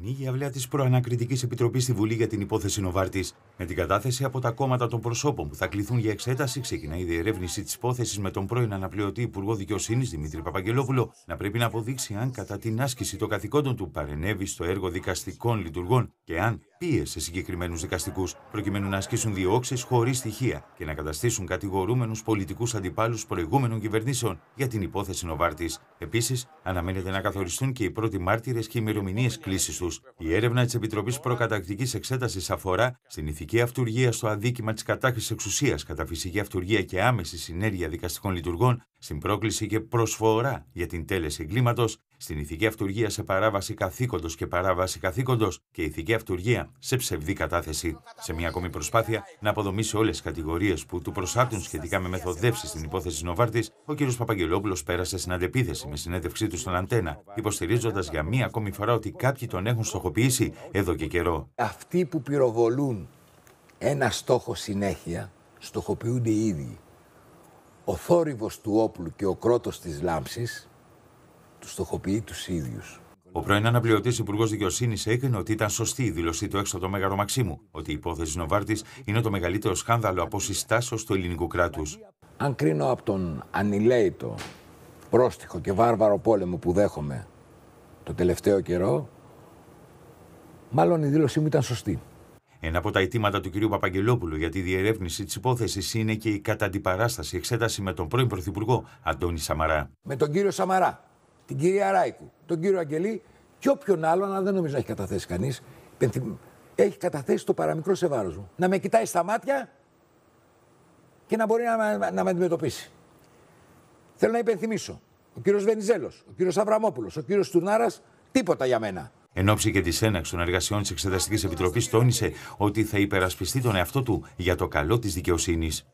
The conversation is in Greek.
Ανοίγει η αυλιά τη Προανακριτική Επιτροπής στη Βουλή για την υπόθεση Νοβάρτης. Με την κατάθεση από τα κόμματα των προσώπων που θα κληθούν για εξέταση, ξεκινάει η διερεύνηση της υπόθεσης με τον πρώην αναπληρωτή Υπουργό Δικαιοσύνης Δημήτρη Παπαγγελόπουλο να πρέπει να αποδείξει αν κατά την άσκηση των καθηκόντων του παρενέβη στο έργο δικαστικών λειτουργών και αν σε συγκεκριμένους δικαστικούς, προκειμένου να ασκήσουν διώξεις χωρίς στοιχεία και να καταστήσουν κατηγορούμενους πολιτικούς αντιπάλους προηγούμενων κυβερνήσεων για την υπόθεση Νοβάρτης. Επίσης, αναμένεται να καθοριστούν και οι πρώτοι μάρτυρες και οι ημερομηνίες κλήσης τους. Η έρευνα της Επιτροπής Προκατακτικής Εξέτασης αφορά στην ηθική αυτούργία στο αδίκημα της κατάχρησης εξουσίας κατά φυσική αυτούργία και άμεση συνέργεια δικαστικών λειτουργών, στην πρόκληση και προσφορά για την τέλεση εγκλήματος, στην ηθική αυτουργία σε παράβαση καθήκοντος και παράβαση καθήκοντος και ηθική αυτουργία σε ψευδή κατάθεση. Σε μια ακόμη προσπάθεια να αποδομήσει όλες τις κατηγορίες που του προσάπτουν σχετικά με μεθοδεύσεις στην υπόθεση Νοβάρτης, ο κ. Παπαγγελόπουλος πέρασε στην αντεπίθεση με συνέντευξή του στον Αντένα, υποστηρίζοντας για μία ακόμη φορά ότι κάποιοι τον έχουν στοχοποιήσει εδώ και καιρό. Αυτοί που πυροβολούν ένα στόχο συνέχεια στοχοποιούνται οι ίδιοι. Ο θόρυβος του όπλου και ο κρότος της λάμψης τους στοχοποιεί τους ίδιους. Ο πρώην αναπληρωτής Υπουργός Δικαιοσύνης έκρινε ότι ήταν σωστή η δήλωσή του έξω το Μέγαρο Μαξίμου, ότι η υπόθεση Νοβάρτης είναι το μεγαλύτερο σκάνδαλο από συστάσεω του ελληνικού κράτους. Αν κρίνω από τον ανηλέητο, πρόστιχο και βάρβαρο πόλεμο που δέχομαι το τελευταίο καιρό, μάλλον η δήλωσή μου ήταν σωστή. Ένα από τα αιτήματα του κ. Παπαγγελόπουλου για τη διερεύνηση της υπόθεσης είναι και η κατά παράσταση εξέταση με τον πρώην Πρωθυπουργό Αντώνη Σαμαρά. Με τον κύριο Σαμαρά την κυρία Ράικου, τον κύριο Αγγελή και όποιον άλλον, αλλά δεν νομίζω να έχει καταθέσει κανείς. Έχει καταθέσει το παραμικρό σε βάρος μου. Να με κοιτάει στα μάτια και να μπορεί να, με αντιμετωπίσει. Θέλω να υπενθυμίσω. Ο κύριος Βενιζέλος, ο κύριος Αβραμόπουλος, ο κύριος Τουρνάρα, τίποτα για μένα. Εν ώψη και της έναξης των εργασιών της Εξεταστικής Επιτροπής, τόνισε ότι θα υπερασπιστεί τον εαυτό του για το καλό της δικαιοσύνης.